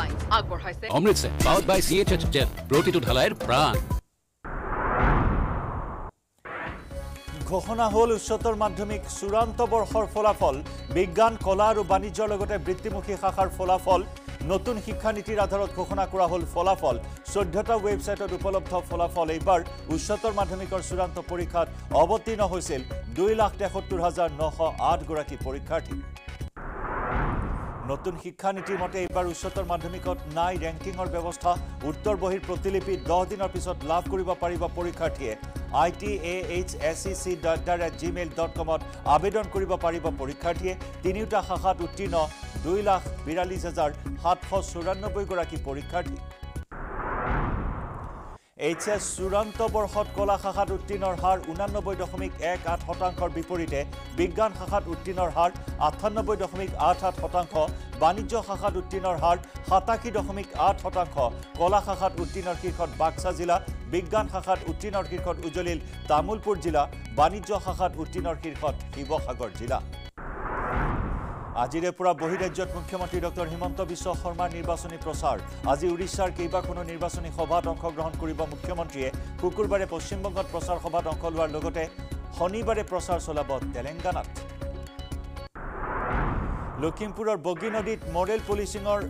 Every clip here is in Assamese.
ঘোষণা হল উচ্চতর মাধ্যমিক চূড়ান্ত বর্ষর ফলাফল বিজ্ঞান কলা আর বাণিজ্যের বৃত্তিমুখী শাখার ফলাফল নতুন শিক্ষানীতির আধারত ঘোষণা করা হল ফলাফল চৈধ্যটা ওয়েবসাইটত উপলব্ধ ফলাফল এইবার উচ্চতর মাধ্যমিকর চূড়ান্ত পরীক্ষাত অবতীর্ণ হয়েছিল দুই লাখ তেসত্তর হাজার নশ আটগী পরীক্ষার্থী নতুন শিক্ষানীতিৰ মতে এইবাৰ উচ্চতৰ মাধ্যমিকত নাই ৰেংকিঙৰ ব্যৱস্থা উত্তৰ বহিৰ প্ৰতিলিপি দহ দিনৰ পিছত লাভ কৰিব পাৰিব পৰীক্ষাৰ্থীয়ে I T A H S E C dot the rate Gmail dot কমত আবেদন কৰিব পাৰিব পৰীক্ষাৰ্থীয়ে তিনিওটা শাখাত উত্তীৰ্ণ দুই লাখ বিৰাল্লিছ হাজাৰ সাতশ চৌৰান্নব্বৈগৰাকী পৰীক্ষাৰ্থী এইচ এছ চূড়ান্ত বৰ্ষত কলা শাখাত উত্তীৰ্ণৰ হাৰ উনানব্বৈ দশমিক এক আঠ শতাংশৰ বিপৰীতে বিজ্ঞান শাখাত উত্তীৰ্ণৰ হাৰ আঠানব্বৈ দশমিক আঠ আঠ শতাংশ বাণিজ্য শাখাত উত্তীৰ্ণৰ হাৰ সাতাশী দশমিক আঠ শতাংশ কলা শাখাত উত্তীৰ্ণৰ শীৰ্ষত বাক্সা জিলা বিজ্ঞান শাখাত উত্তীৰ্ণৰ শীৰ্ষত উজলিল তামোলপুৰ জিলা বাণিজ্য শাখাত উত্তীৰ্ণৰ শীৰ্ষত শিৱসাগৰ জিলা আজিৰে পৰা বহিৰাজ্যত মুখ্যমন্ত্ৰী ডক্টৰ হিমন্ত বিশ্ব শৰ্মাৰ নিৰ্বাচনী প্ৰচাৰ আজি উৰিষ্যাৰ কেইবাখনো নিৰ্বাচনী সভাত অংশগ্ৰহণ কৰিব মুখ্যমন্ত্ৰীয়ে শুকুৰবাৰে পশ্চিমবংগত প্ৰচাৰ সভাত অংশ লোৱাৰ লগতে শনিবাৰে প্ৰচাৰ চলাব তেলেংগানাত লখিমপুৰৰ বগী নদীত মডেল পুলিচিঙৰ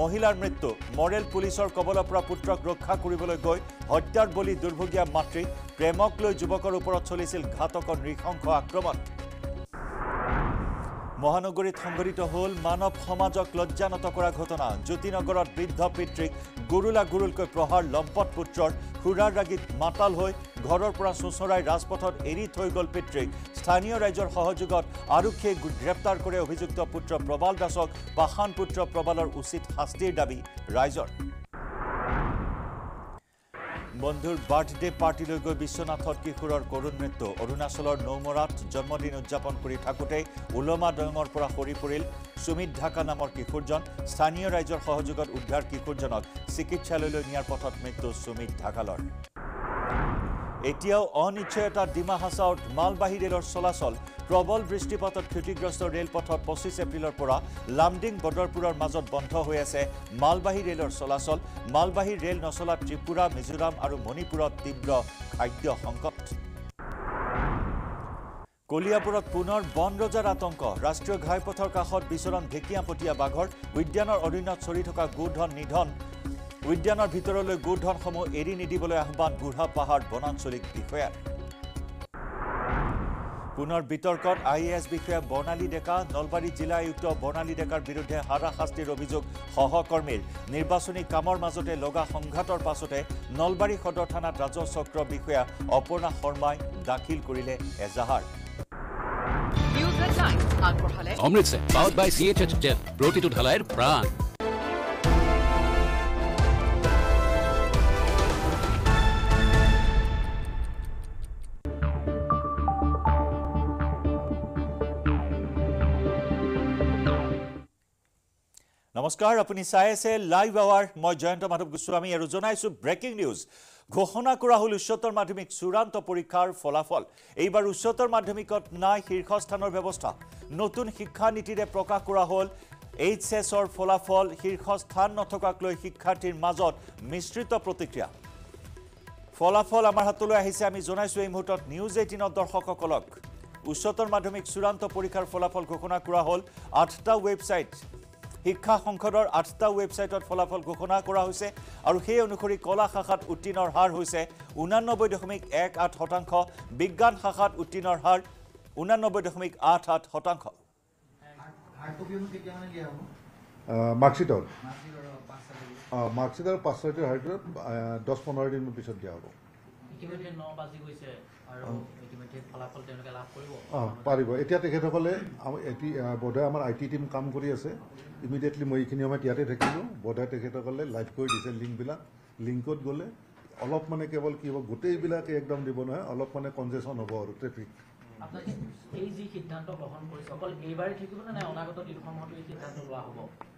মহিলাৰ মৃত্যু মডেল পুলিচৰ কবলৰ পৰা পুত্ৰক ৰক্ষা কৰিবলৈ গৈ হত্যাৰ বলি দুৰ্ভগীয়া মাতৃ প্ৰেমক লৈ যুৱকৰ ওপৰত চলিছিল ঘাতকৰ নৃশংস আক্ৰমণ মহানগৰীত সংঘটিত হল মানৱ সমাজক লজ্জানত কৰা ঘটনা জ্যোতিনগৰত বৃদ্ধ পিতৃক গুৰুলা গুৰুলকৈ প্ৰহাৰ লম্পট পুত্ৰৰ সুৰাৰ ৰাগীত মাতাল হৈ ঘৰৰ পৰা সোঁচৰাই ৰাজপথত এৰি থৈ গল পিতৃক স্থানীয় ৰাইজৰ সহযোগত আৰক্ষীয়ে গ্ৰেপ্তাৰ কৰে অভিযুক্ত পুত্ৰ প্ৰবাল দাসক পাষাণ পুত্ৰ প্ৰবালৰ উচিত শাস্তিৰ দাবী ৰাইজৰ বন্ধুর বার্থডে পার্টি গৈ বিশ্বনাথত কিশোরের করুণ মৃত্যু অরুণাচলের নৌমরাত জন্মদিন উদযাপন করে থাকতে উলমা দয়ঙর পর সরি পড়ল সুমিত ঢাকা নামের কিশোরজন স্থানীয় রাইজর সহযোগত উদ্ধার কিশোরজনক চিকিৎসালয় নিয়ার পথত মৃত্যু সুমিত ঢাকালর এতিয়াও অনিশ্চয়তা ডিমা হাছাওত মালবাহী ৰেলৰ চলাচল প্ৰবল বৃষ্টিপাতত ক্ষতিগ্ৰস্ত ৰেলপথত পঁচিছ এপ্ৰিলৰ পৰা লামডিং বদৰপুৰৰ মাজত বন্ধ হৈ আছে মালবাহী ৰেলৰ চলাচল মালবাহী ৰেল নচলা ত্ৰিপুৰা মিজোৰাম আৰু মণিপুৰত তীব্ৰ খাদ্য সংকট কলিয়াপুৰত পুনৰ বন ৰজাৰ আতংক ৰাষ্ট্ৰীয় ঘাইপথৰ কাষত বিচৰণ ঢেকীয়া ঢেকীয়াপতীয়া বাঘৰ উদ্যানৰ অধীনত চৰি থকা গোধন নিধন উদ্যানৰ ভিতৰলৈ গোধনসমূহ এৰি নিদিবলৈ আহ্বান বুঢ়া পাহাৰ বনাঞ্চলিক বিষয়াৰ পুনৰ বিতৰ্কত আই এ এছ বিষয়া বৰ্ণালী ডেকা নলবাৰী জিলা আয়ুক্ত বৰ্ণালী ডেকাৰ বিৰুদ্ধে হাৰাশাস্তিৰ অভিযোগ সহকৰ্মীৰ নিৰ্বাচনী কামৰ মাজতে লগা সংঘাতৰ পাছতে নলবাৰী সদৰ থানাত ৰাজহ চক্ৰ বিষয়া অপৰ্ণা শৰ্মাই দাখিল কৰিলে এজাহাৰ Amritsar powered by C H H Z প্ৰতিটো ঢালাইৰ প্ৰাণ নমস্কাৰ আপুনি চাই আছে লাইভ আৱাৰ মই জয়ন্ত মাধৱ গোস্বামী আৰু জনাইছোঁ ব্ৰেকিং নিউজ ঘোষণা কৰা হ'ল উচ্চতৰ মাধ্যমিক চূড়ান্ত পৰীক্ষাৰ ফলাফল এইবাৰ উচ্চতৰ মাধ্যমিকত নাই শীৰ্ষস্থানৰ ব্যৱস্থা নতুন শিক্ষানীতিৰে প্ৰকাশ কৰা হ'ল এইচ এছৰ ফলাফল শীৰ্ষস্থান নথকাক লৈ শিক্ষাৰ্থীৰ মাজত মিশ্ৰিত প্ৰতিক্ৰিয়া ফলাফল আমাৰ হাতলৈ আহিছে আমি জনাইছোঁ এই মুহূৰ্তত নিউজ এইটিনত দৰ্শকসকলক উচ্চতৰ মাধ্যমিক চূড়ান্ত পৰীক্ষাৰ ফলাফল ঘোষণা কৰা হ'ল আঠটা ৱেবছাইট শিক্ষা সংসদৰ আঠটা ৱেবছাইটত ফলাফল ঘোষণা কৰা হৈছে আৰু সেই অনুসৰি কলা শাখাত উত্তীৰ্ণৰ হাৰ হৈছে ঊনানব্বৈ দশমিক এক আঠ শতাংশ বিজ্ঞান শাখাত উত্তীৰ্ণৰ হাৰ ঊনান্নব্বৈ দশমিক আঠ আঠ শতাংশ মাৰ্কশ্বিটৰ পাঁচ ছয়টিৰ হাৰটো দহ পোন্ধৰ দিনৰ পিছত দিয়া হ'ব পাৰিব এতিয়া তেখেতসকলে বোধহয় আমাৰ আই টি টিম কাম কৰি আছে ইমিডিয়েটলি মই এইখিনি সময়ত ইয়াতে থাকিলোঁ বোধহয় তেখেতসকলে লাইভ কৰি দিছে লিংকবিলাক লিংকত গ'লে অলপ মানে কেৱল কি হ'ব গোটেইবিলাকে একদম দিব নহয় অলপ মানে কনজেশ্যন হ'ব আৰু ট্ৰেফিক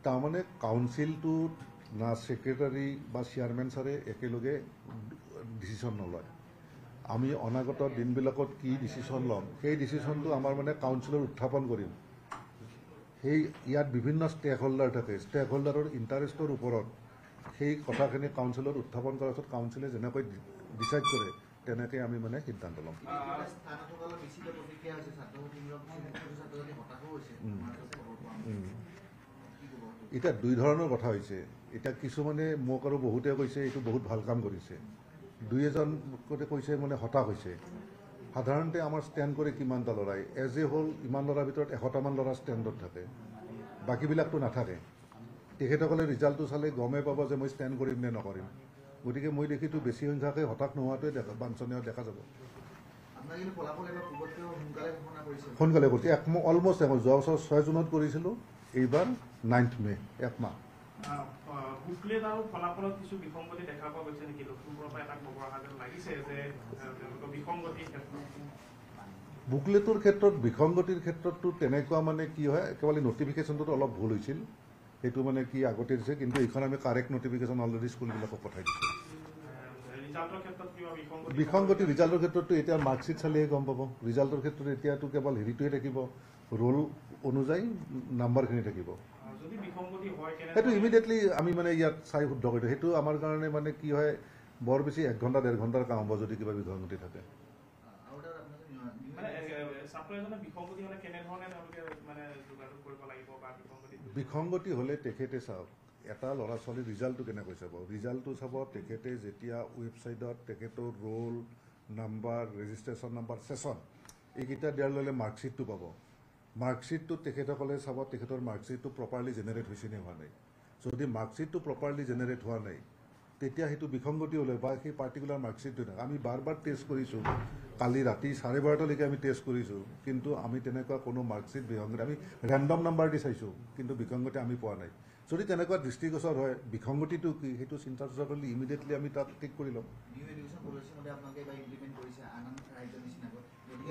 তাৰমানে কাউঞ্চিলটোত না ছেক্ৰেটাৰী বা চেয়াৰমেন ছাৰে একেলগে ডিচিশ্যন নলয় আমি অনাগত দিনবিলাকত কি ডিচিশ্যন ল'ম সেই ডিচিশ্যনটো আমাৰ মানে কাউন্সিলত উত্থাপন কৰিম সেই ইয়াত বিভিন্ন ষ্টেক হোল্ডাৰ থাকে ষ্টেক হোল্ডাৰৰ ইণ্টাৰেষ্টৰ ওপৰত সেই কথাখিনি কাউন্সিলত উত্থাপন কৰাৰ পিছত কাউন্সিলে যেনেকৈ ডিচাইড কৰে তেনেকৈ আমি মানে সিদ্ধান্ত ল'ম এতিয়া দুই ধৰণৰ কথা হৈছে এতিয়া কিছুমানে মোক আৰু বহুতে কৈছে এইটো বহুত ভাল কাম কৰিছে দুই এজন কৈছে মানে হতাশ হৈছে সাধাৰণতে আমাৰ ষ্টেণ্ড কৰে কিমানটা ল'ৰাই এজ এ হ'ল ইমান ল'ৰাৰ ভিতৰত এশটামান ল'ৰা ষ্টেণ্ডত থাকে বাকীবিলাকতো নাথাকে তেখেতসকলে ৰিজাল্টটো চালে গমেই পাব যে মই ষ্টেণ্ড কৰিম নে নকৰিম গতিকে মই দেখিছোঁ বেছি সংখ্যাকে হতাশ নোহোৱাটোৱে দেখা বাঞ্চনীয় দেখা যাব সোনকালে কৰিছে এক অলমষ্ট যোৱা বছৰ ছয় জুনত কৰিছিলোঁ এইবাৰ নাইন্থ মে' একমাহ গুগলে আৰু ফলাফলত কিছু বিসংগতি দেখা পোৱা গৈছে নেকি লখিমপুৰৰ পৰা এটা খবৰ অহা লাগিছে যে তেওঁলোকৰ বিসংগতি বুকলেটৰ ক্ষেত্ৰত বিসংগতিৰ ক্ষেত্ৰততো তেনেকুৱা মানে কি হয় একেবাৰে ন'টিফিকেশ্যনটোত অলপ ভুল হৈছিল সেইটো মানে কি আগতে দিছে কিন্তু এইখন আমি কাৰেক্ট ন'টিফিকেশ্যন অলৰেডি স্কুলবিলাকক পঠাই দিছোঁ বিসংগতি ৰিজাল্টৰ ক্ষেত্ৰততো এতিয়া মাৰ্কশ্বিট চালেহে গম পাব ৰিজাল্টৰ ক্ষেত্ৰত এতিয়াতো কেৱল হেৰিটোৱে থাকিব ৰোল অনুযায়ী নাম্বাৰখিনি থাকিব সেইটো ইমিডিয়েটলি আমি মানে ইয়াত চাই শুদ্ধ কৰি দিওঁ সেইটো আমাৰ কাৰণে মানে কি হয় বৰ বেছি এক ঘণ্টা ডেৰ ঘণ্টাৰ কাম হ'ব যদি কিবা বিসংগতি থাকে বিসংগতি হ'লে তেখেতে চাওক এটা ল'ৰা ছোৱালীৰ ৰিজাল্টটো কেনেকৈ চাব ৰিজাল্টটো চাব তেখেতে যেতিয়া ৱেবছাইটত তেখেতৰ roll number registration number session এইকেইটা দিয়াৰ ল'লে মাৰ্কশ্বিটটো পাব মাৰ্কশ্বিটটো তেখেতসকলে চাব তেখেতৰ মাৰ্কশ্বিটটো প্ৰপাৰলি জেনেৰেট হৈছে নে হোৱা নাই যদি মাৰ্কশ্বিটটো প্ৰপাৰলি জেনেৰেট হোৱা নাই তেতিয়া সেইটো বিসংগতি হ'লে বা সেই পাৰ্টিকুলাৰ মাৰ্কশ্বিটটো নাই আমি বাৰ বাৰ টেষ্ট কৰিছোঁ কালি ৰাতি চাৰে বাৰটালৈকে আমি টেষ্ট কৰিছোঁ কিন্তু আমি তেনেকুৱা কোনো মাৰ্কশ্বিট বিসংগতি আমি ৰেণ্ডম নাম্বাৰ দি চাইছোঁ কিন্তু বিসংগতি আমি পোৱা নাই যদি তেনেকুৱা দৃষ্টিগোচৰ হয় বিসংগতিটো কি সেইটো চিন্তা চৰ্চা কৰিলে ইমিডিয়েটলি আমি তাত ঠিক কৰি ল'ম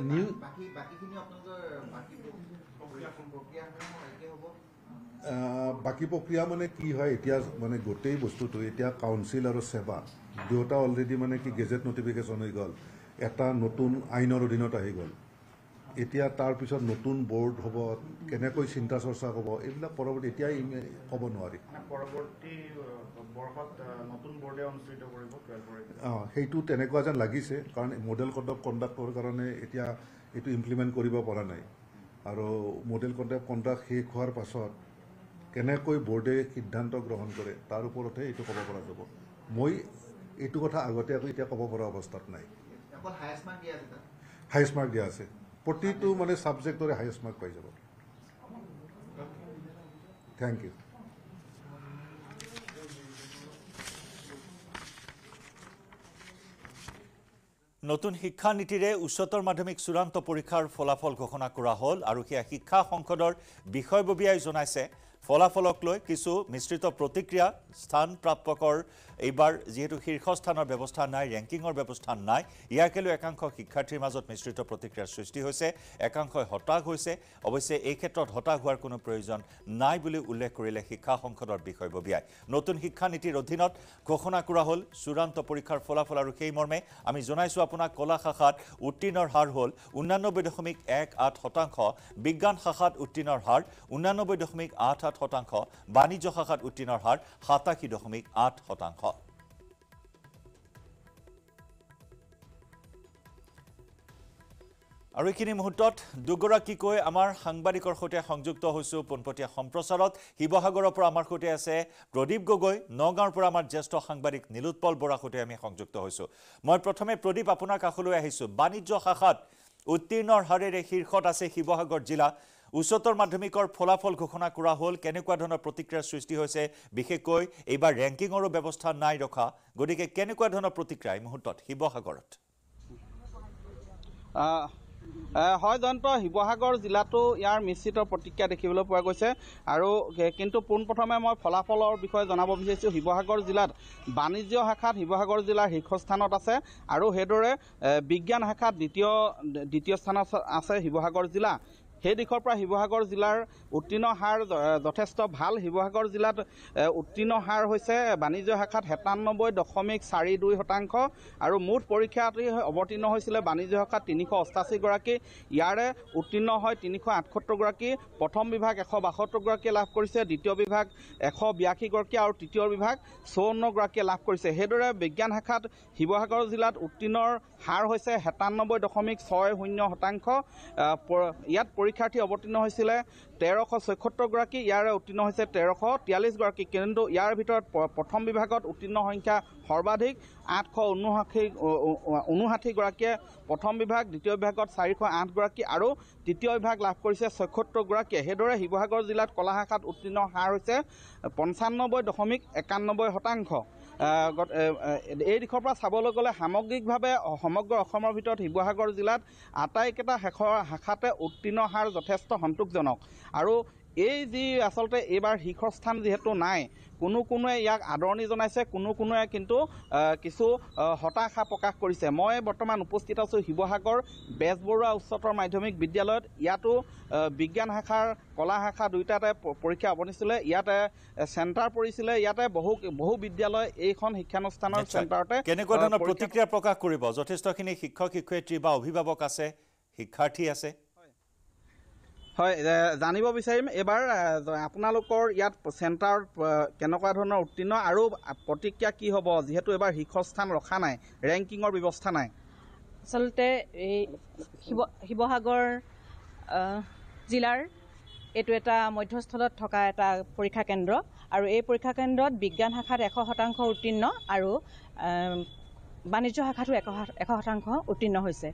নিউ বাকী প্ৰক্ৰিয়া মানে কি হয় এতিয়া মানে গোটেই বস্তুটো এতিয়া কাউন্সিল আৰু সেৱা দুয়োটা অলৰেডি মানে কি গেজেট নটিফিকেশ্যন হৈ গ'ল এটা নতুন আইনৰ অধীনত আহি গ'ল এতিয়া তাৰপিছত নতুন বৰ্ড হ'ব কেনেকৈ চিন্তা চৰ্চা হ'ব এইবিলাক পৰৱৰ্তী এতিয়া ক'ব নোৱাৰি অঁ সেইটো তেনেকুৱা যেন লাগিছে কাৰণ মডেল কড অফ কণ্ডাক্টৰ কাৰণে এতিয়া এইটো ইমপ্লিমেণ্ট কৰিব পৰা নাই আৰু মডেল কণ্ট্ৰেক্ট কণ্ট্ৰাক্ট শেষ হোৱাৰ পাছত কেনেকৈ বৰ্ডে সিদ্ধান্ত গ্ৰহণ কৰে তাৰ ওপৰতহে এইটো ক'ব পৰা যাব মই এইটো কথা আগতে আকৌ এতিয়া ক'ব পৰা অৱস্থাত নাই হাইষ্ট মাৰ্ক দিয়া আছে প্ৰতিটো মানে ছাবজেক্টৰে হাইষ্ট মাৰ্ক পাই যাব থেংক ইউ নতুন শিক্ষা নীতিৰে উচ্চতৰ মাধ্যমিক চূড়ান্ত পৰীক্ষাৰ ফলাফল ঘোষণা কৰা হ'ল আৰু সেয়া শিক্ষা সংসদৰ বিষয়ববীয়াই জনাইছে ফলাফলক লৈ কিছু মিশ্ৰিত প্ৰতিক্ৰিয়া স্থান প্ৰাপকৰ এইবাৰ যিহেতু শীৰ্ষস্থানৰ ব্যৱস্থা নাই ৰেংকিঙৰ ব্যৱস্থা নাই ইয়াকে লৈ একাংশ শিক্ষাৰ্থীৰ মাজত মিশ্ৰিত প্ৰতিক্ৰিয়াৰ সৃষ্টি হৈছে একাংশই হতাশ হৈছে অৱশ্যে এই ক্ষেত্ৰত হতাশ হোৱাৰ কোনো প্ৰয়োজন নাই বুলি উল্লেখ কৰিলে শিক্ষা সংসদৰ বিষয়ববীয়াই নতুন শিক্ষানীতিৰ অধীনত ঘোষণা কৰা হ'ল চূড়ান্ত পৰীক্ষাৰ ফলাফল আৰু সেই মৰ্মে আমি জনাইছোঁ আপোনাক কলা শাখাত উত্তীৰ্ণৰ হাৰ হ'ল উনানব্বৈ দশমিক এক আঠ শতাংশ বিজ্ঞান শাখাত উত্তীৰ্ণৰ হাৰ উনানব্বৈ দশমিক আঠ আঠ সাত শতাংশ বাণিজ্য শাখাত উত্তীৰ্ণৰ হাৰ সাতাশী দশমিক আঠ শতাংশ আৰু এইখিনি মুহূৰ্তত দুগৰাকীকৈ আমাৰ সাংবাদিকৰ সৈতে সংযুক্ত হৈছোঁ পোনপটীয়া সম্প্ৰচাৰত শিৱসাগৰৰ পৰা আমাৰ সৈতে আছে প্ৰদীপ গগৈ নগাঁৱৰ পৰা আমাৰ জ্যেষ্ঠ সাংবাদিক নীলোৎপল বৰাৰ সৈতে আমি সংযুক্ত হৈছোঁ মই প্ৰথমে প্ৰদীপ আপোনাৰ কাষলৈ আহিছোঁ বাণিজ্য শাখাত উত্তীৰ্ণৰ হাৰেৰে শীৰ্ষত আছে শিৱসাগৰ জিলা উচ্চতৰ মাধ্যমিকৰ ফলাফল ঘোষণা কৰা হ'ল কেনেকুৱা ধৰণৰ প্ৰতিক্ৰিয়াৰ সৃষ্টি হৈছে বিশেষকৈ এইবাৰ ৰেংকিঙৰো ব্যৱস্থা নাই ৰখা গতিকে কেনেকুৱা ধৰণৰ প্ৰতিক্ৰিয়া এই মুহূৰ্তত শিৱসাগৰত হয় জয়ন্ত শিৱসাগৰ জিলাতো ইয়াৰ মিশ্ৰিত প্ৰতিক্ৰিয়া দেখিবলৈ পোৱা গৈছে আৰু কিন্তু পোনপ্ৰথমে মই ফলাফলৰ বিষয়ে জনাব বিচাৰিছোঁ শিৱসাগৰ জিলাত বাণিজ্য শাখাত শিৱসাগৰ জিলাৰ শীৰ্ষস্থানত আছে আৰু সেইদৰে বিজ্ঞান শাখাত দ্বিতীয় দ্বিতীয় স্থানত আছে শিৱসাগৰ জিলা সেই দিশৰ পৰা শিৱসাগৰ জিলাৰ উত্তীৰ্ণ হাৰ যথেষ্ট ভাল শিৱসাগৰ জিলাত উত্তীৰ্ণ হাৰ হৈছে বাণিজ্য শাখাত হেতানব্বৈ দশমিক চাৰি দুই শতাংশ আৰু মুঠ পৰীক্ষাত অৱতীৰ্ণ হৈছিলে বাণিজ্য শাখাত তিনিশ অষ্টাশীগৰাকী ইয়াৰে উত্তীৰ্ণ হয় তিনিশ আঠসত্তৰগৰাকী প্ৰথম বিভাগ এশ বাসত্তৰগৰাকীয়ে লাভ কৰিছে দ্বিতীয় বিভাগ এশ বিয়াশীগৰাকী আৰু তৃতীয় বিভাগ চৌৱন্নগৰাকীয়ে লাভ কৰিছে সেইদৰে বিজ্ঞান শাখাত শিৱসাগৰ জিলাত উত্তীৰ্ণৰ হাৰ হৈছে সাতানব্বৈ দশমিক ছয় শূন্য শতাংশ ইয়াত পৰীক্ষাৰ্থী অৱতীৰ্ণ হৈছিলে তেৰশ ছয়সত্তৰগৰাকী ইয়াৰে উত্তীৰ্ণ হৈছে তেৰশ তিয়াল্লিছগৰাকী কিন্তু ইয়াৰ ভিতৰত প্ৰথম বিভাগত উত্তীৰ্ণ সংখ্যা সৰ্বাধিক আঠশ ঊনষাঠি ঊনষাঠিগৰাকীয়ে প্ৰথম বিভাগ দ্বিতীয় বিভাগত চাৰিশ আঠগৰাকী আৰু তৃতীয় বিভাগ লাভ কৰিছে ছয়সত্তৰগৰাকীয়ে সেইদৰে শিৱসাগৰ জিলাত কলা শাখাত উত্তীৰ্ণ হাৰ হৈছে পঞ্চান্নব্বৈ দশমিক একান্নব্বৈ শতাংশ এই দিশৰ পৰা চাবলৈ গ'লে সামগ্ৰিকভাৱে সমগ্ৰ অসমৰ ভিতৰত শিৱসাগৰ জিলাত আটাইকেইটা শেষৰ শাখাতে উত্তীৰ্ণ হাৰ যথেষ্ট সন্তোষজনক আৰু এই যি আচলতে এইবাৰ শীৰ্ষস্থান যিহেতু নাই কোনো কোনোৱে ইয়াক আদৰণি জনাইছে কোনো কোনোৱে কিন্তু কিছু হতাশা প্ৰকাশ কৰিছে মই বৰ্তমান উপস্থিত আছোঁ শিৱসাগৰ বেজবৰুৱা উচ্চতৰ মাধ্যমিক বিদ্যালয়ত ইয়াতো বিজ্ঞান শাখাৰ কলা শাখা দুয়োটাতে পৰীক্ষা আৱনিছিলে ইয়াতে চেণ্টাৰ পৰিছিলে ইয়াতে বহু বহু বিদ্যালয় এইখন শিক্ষানুষ্ঠানৰ চেণ্টাৰতে কেনেকুৱা ধৰণৰ প্ৰতিক্ৰিয়া প্ৰকাশ কৰিব যথেষ্টখিনি শিক্ষক শিক্ষয়িত্ৰী বা অভিভাৱক আছে শিক্ষাৰ্থী আছে হয় জানিব বিচাৰিম এইবাৰ আপোনালোকৰ ইয়াত চেণ্টাৰত কেনেকুৱা ধৰণৰ উত্তীৰ্ণ আৰু প্ৰতিক্ৰিয়া কি হ'ব যিহেতু এইবাৰ শীৰ্ষস্থান ৰখা নাই ৰেংকিঙৰ ব্যৱস্থা নাই আচলতে এই শিৱ শিৱসাগৰ জিলাৰ এইটো এটা মধ্যস্থলত থকা এটা পৰীক্ষা কেন্দ্ৰ আৰু এই পৰীক্ষা কেন্দ্ৰত বিজ্ঞান শাখাত এশ শতাংশ উত্তীৰ্ণ আৰু বাণিজ্য শাখাতো এশ এশ শতাংশ উত্তীৰ্ণ হৈছে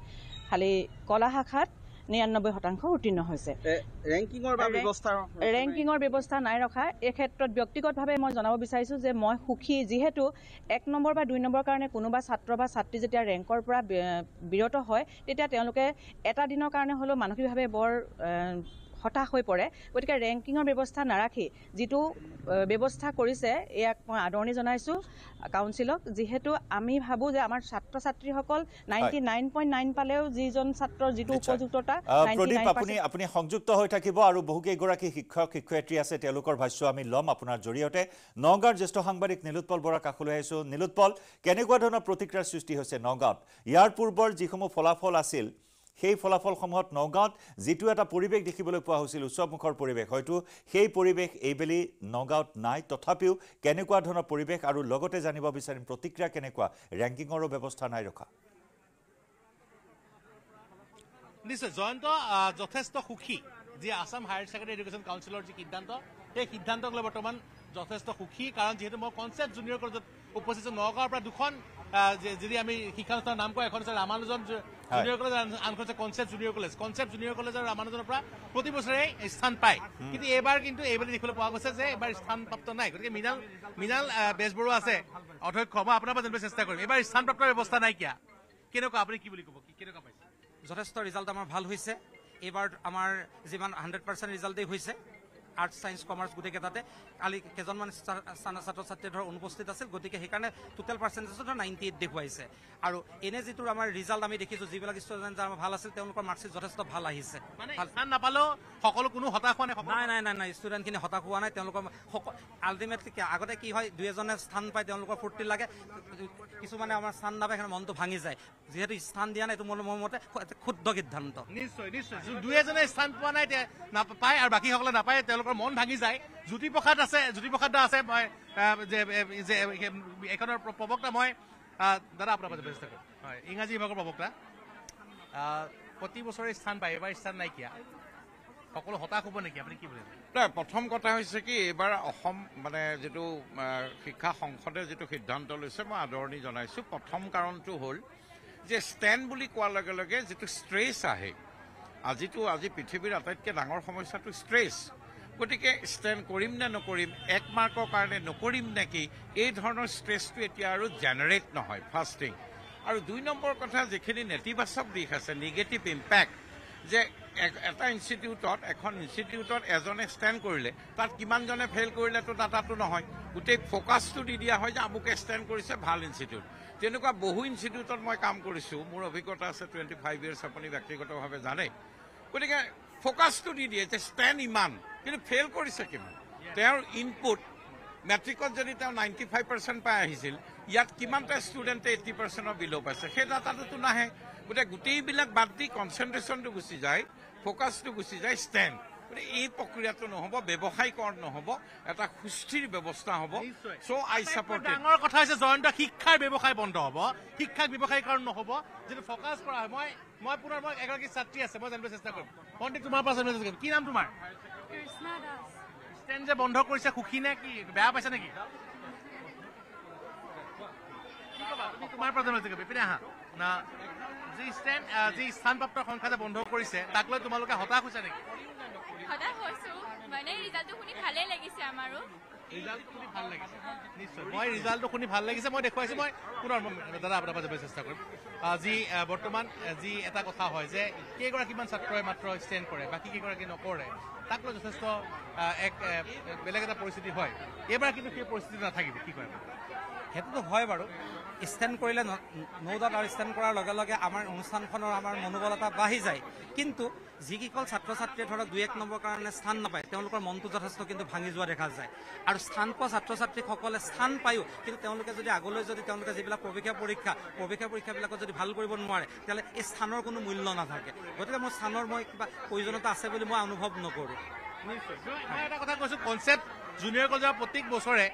খালী কলা শাখাত নিৰান্নব্বৈ শতাংশ উত্তীৰ্ণ হৈছে ৰেংকিঙৰ ব্যৱস্থা নাই ৰখা এই ক্ষেত্ৰত ব্যক্তিগতভাৱে মই জনাব বিচাৰিছোঁ যে মই সুখী যিহেতু এক নম্বৰ বা দুই নম্বৰৰ কাৰণে কোনোবা ছাত্ৰ বা ছাত্ৰী যেতিয়া ৰেংকৰ পৰা বিৰত হয় তেতিয়া তেওঁলোকে এটা দিনৰ কাৰণে হ'লেও মানসিকভাৱে বৰ হতাশ হৈ পৰে গতিকে ৰেংকিঙৰ ব্যৱস্থা নাৰাখি যিটো ব্যৱস্থা কৰিছে এয়াক মই আদৰণি জনাইছোঁ কাউন্সিলক যিহেতু আমি ভাবোঁ যে আমাৰ ছাত্ৰ ছাত্ৰীসকল নাইণ্টি নাইন পইণ্ট নাইন পালেও যিজন ছাত্ৰৰ যিটো উপযুক্ততা সংযুক্ত হৈ থাকিব আৰু বহুকেইগৰাকী শিক্ষক শিক্ষয়িত্ৰী আছে তেওঁলোকৰ ভাষ্য আমি ল'ম আপোনাৰ জৰিয়তে নগাঁৱৰ জ্যেষ্ঠ সাংবাদিক নীলোৎপল বৰা কাষলৈ আহিছোঁ নীলোৎপল কেনেকুৱা ধৰণৰ প্ৰতিক্ৰিয়াৰ সৃষ্টি হৈছে নগাঁৱত ইয়াৰ পূৰ্বৰ যিসমূহ ফলাফল আছিল সেই ফলাফলসমূহত নগাঁৱত যিটো এটা পৰিৱেশ দেখিবলৈ পোৱা হৈছিল উৎসৱমুখৰ পৰিৱেশ হয়তো সেই পৰিৱেশ এইবেলি নগাঁৱত নাই তথাপিও কেনেকুৱা ধৰণৰ পৰিৱেশ আৰু লগতে জানিব বিচাৰিম প্ৰতিক্ৰিয়া কেনেকুৱা ৰেংকিঙৰো ব্যৱস্থা নাই ৰখা নিশ্চয় জয়ন্ত যথেষ্ট সুখী যি আছাম হায়াৰ ছেকেণ্ডেৰী এডুকেশ্যন কাউন্সিলৰ যি সিদ্ধান্ত সেই সিদ্ধান্তক লৈ বৰ্তমান যথেষ্ট সুখী কাৰণ যিহেতু মই কনচেপ্ট জুনিয়ৰ কলেজত উপস্থিত নগাঁৱৰ পৰা দুখন যদি আমি শিক্ষানুষ্ঠানৰ নাম কওঁ এখন আছে ৰামানুজন জুনিয়ৰ কলেজ আনখনছে concept junior college concept junior college আৰ আমানজনৰ পৰা প্ৰতি বছৰে স্থান পায় কিন্তু এবাৰ কিন্তু এইবাৰ দেখিবলৈ পোৱা গৈছে যে এইবাৰ স্থান প্ৰাপ্ত নাই গতিকে মৃণাল মৃণাল বেজবৰুৱা আছে অধ্যক্ষ মই আপোনাৰ পৰা জানিবলৈ চেষ্টা কৰিম এইবাৰ স্থান প্ৰাপ্তৰ ব্যৱস্থা নাইকিয়া কেনেকুৱা আপুনি কি বুলি ক'ব কি কেনেকুৱা পাইছে যথেষ্ট ৰিজাল্ট আমাৰ ভাল হৈছে এইবাৰ আমাৰ যিমান হাণ্ড্ৰেড পাৰ্চেণ্ট ৰিজাল্টেই হৈছে আৰ্টছ ছায়েন্স কমাৰ্চ গোটেইকেইটাতে কালি কেইজনমান ছাত্ৰ ছাত্ৰী ধৰক অনুপস্থিত আছিল গতিকে সেইকাৰণে টোটেল পাৰ্চেণ্টেজত নাইণ্টি এইট দেখুৱাইছে আৰু এনেই যিটো আমাৰ ৰিজাল্ট আমি দেখিছোঁ যিবিলাক ষ্টুডেণ্ট আমাৰ ভাল আছিল তেওঁলোকৰ মাৰ্কশ্বিট যথেষ্ট ভাল আহিছে সকলো কোনো হতাশ হোৱা নাই নাই নাই নাই নাই ষ্টুডেণ্টখিনি হতাশ হোৱা নাই তেওঁলোকৰ আল্টিমেটলি আগতে কি হয় দুই এজনে স্থান পায় তেওঁলোকৰ ফূৰ্তি লাগে কিছুমানে আমাৰ স্থান নাপায় সেইখন মনটো ভাঙি যায় যিহেতু স্থান দিয়া নাই এইটো মোৰ মতে ক্ষুদ্ৰ সিদ্ধান্ত নিশ্চয় নিশ্চয় দুই এজনে স্থান পোৱা নাই নাপায় আৰু বাকীসকলে নাপায় তেওঁলোকৰ মোৰ মন ভাঙি যায় জ্যোতিপ্ৰসাদ আছে জ্যোতিপ্ৰসাদ দা আছে মই যে এখনৰ মই দাদা আপোনাৰ ব্যস্ত হয় ইংৰাজী বিভাগৰ প্ৰবক্তা প্ৰতি বছৰে স্থান পায় এইবাৰ স্থান নাইকিয়া সকলো হতাশ হ'ব নেকি আপুনি কি বুলি নাই প্ৰথম কথা হৈছে কি এইবাৰ অসম মানে যিটো শিক্ষা সংসদে যিটো সিদ্ধান্ত লৈছে মই আদৰণি জনাইছোঁ প্ৰথম কাৰণটো হ'ল যে ষ্টেণ্ড বুলি কোৱাৰ লগে লগে যিটো ষ্ট্ৰেছ আহে আজিতো আজি পৃথিৱীৰ আটাইতকৈ ডাঙৰ সমস্যাটো ষ্ট্ৰেছ গতিকে ষ্টেণ্ড কৰিম নে নকৰিম এক মাৰ্কৰ কাৰণে নকৰিম নেকি এই ধৰণৰ ষ্ট্ৰেছটো এতিয়া আৰু জেনেৰেট নহয় ফাৰ্ষ্টিং আৰু দুই নম্বৰ কথা যিখিনি নেতিবাচক দিশ আছে নিগেটিভ ইম্পেক্ট যে এটা ইনষ্টিটিউটত এখন ইনষ্টিটিউটত এজনে ষ্টেণ্ড কৰিলে তাত কিমানজনে ফেইল কৰিলেতো তাতাতো নহয় গোটেই ফ'কাছটো দি দিয়া হয় যে আমুকে ষ্টেণ্ড কৰিছে ভাল ইনষ্টিটিউট তেনেকুৱা বহু ইনষ্টিটিউটত মই কাম কৰিছোঁ মোৰ অভিজ্ঞতা আছে টুৱেণ্টি ফাইভ ইয়েৰ্ছ আপুনি ব্যক্তিগতভাৱে জানে গতিকে ফ'কাছটো দি দিয়ে যে ষ্টেণ্ড ইমান কিন্তু ফেইল কৰিছে কিমান তেওঁৰ ইনপুট মেট্ৰিকত যদি তেওঁ নাইণ্টি ফাইভ পাৰ্চেণ্ট পাই আহিছিল ইয়াত কিমানটা ষ্টুডেণ্টে এইটি পাৰ্চেণ্টৰ বিলো পাইছে সেই ডাটাটোতো নাহে গতিকে গোটেইবিলাক বাদ দি কনচেনট্ৰেশ্যনটো গুচি যায় ফ'কাছটো গুচি যায় ষ্টেণ্ড গতিকে এই প্ৰক্ৰিয়াটো নহ'ব ব্যৱসায়ীকৰণ নহ'ব এটা সুস্থিৰ ব্যৱস্থা হ'ব চ' আই ছাপৰ্ট ডাঙৰ কথা হৈছে জয়ন্ত শিক্ষাৰ ব্যৱসায় বন্ধ হ'ব শিক্ষাক ব্যৱসায়ীকৰণ নহ'ব যিটো ফ'কাছ কৰা হয় মই মই পুনৰ মই এগৰাকী ছাত্ৰী আছে মই জানিবলৈ চেষ্টা কৰিম পণ্ডিত তোমাৰ পৰা কি নাম তোমাৰ ষ্টেণ্ড যে বন্ধ কৰিছে সুখী নে কি বেয়া পাইছে নেকি তোমালোকে হতাশ হৈছে নেকি হতাশ হৈছো মানে ৰিজাল্টটো শুনি ভালেই লাগিছে আমাৰো মই ৰিজাল্টটো শুনি ভাল লাগিছে মই দেখুৱাইছোঁ মই পুনৰ দাদা আপোনাৰ পৰা যাব চেষ্টা কৰিম যি বৰ্তমান যি এটা কথা হয় যে কেইগৰাকীমান ছাত্ৰই মাত্ৰ ষ্টেণ্ড কৰে বাকী কেইগৰাকী নকৰে তাক লৈ যথেষ্ট এক বেলেগ এটা পৰিস্থিতি হয় এইবাৰ কিন্তু সেই পৰিস্থিতি নাথাকিব কি কয় সেইটোতো হয় বাৰু ষ্টেণ্ড কৰিলে নৌদাত আৰু ষ্টেণ্ড কৰাৰ লগে লগে আমাৰ অনুষ্ঠানখনৰ আমাৰ মনোবল এটা বাঢ়ি যায় কিন্তু যিকেইসকল ছাত্ৰ ছাত্ৰীয়ে ধৰক দুই এক নম্বৰ কাৰণে স্থান নাপায় তেওঁলোকৰ মনটো যথেষ্ট কিন্তু ভাঙি যোৱা দেখা যায় আৰু স্থান পোৱা ছাত্ৰ ছাত্ৰীসকলে স্থান পায়ো কিন্তু তেওঁলোকে যদি আগলৈ যদি তেওঁলোকে যিবিলাক প্ৰৱেশীয়া পৰীক্ষা প্ৰৱেশীয়া পৰীক্ষাবিলাকত যদি ভাল কৰিব নোৱাৰে তেতিয়াহ'লে এই স্থানৰ কোনো মূল্য নাথাকে গতিকে মোৰ স্থানৰ মই কিবা প্ৰয়োজনীয়তা আছে বুলি মই অনুভৱ নকৰোঁ কথা কৈছোঁ কনচেপ্ট জুনিয়ৰ কলেজৰ প্ৰত্যেক বছৰে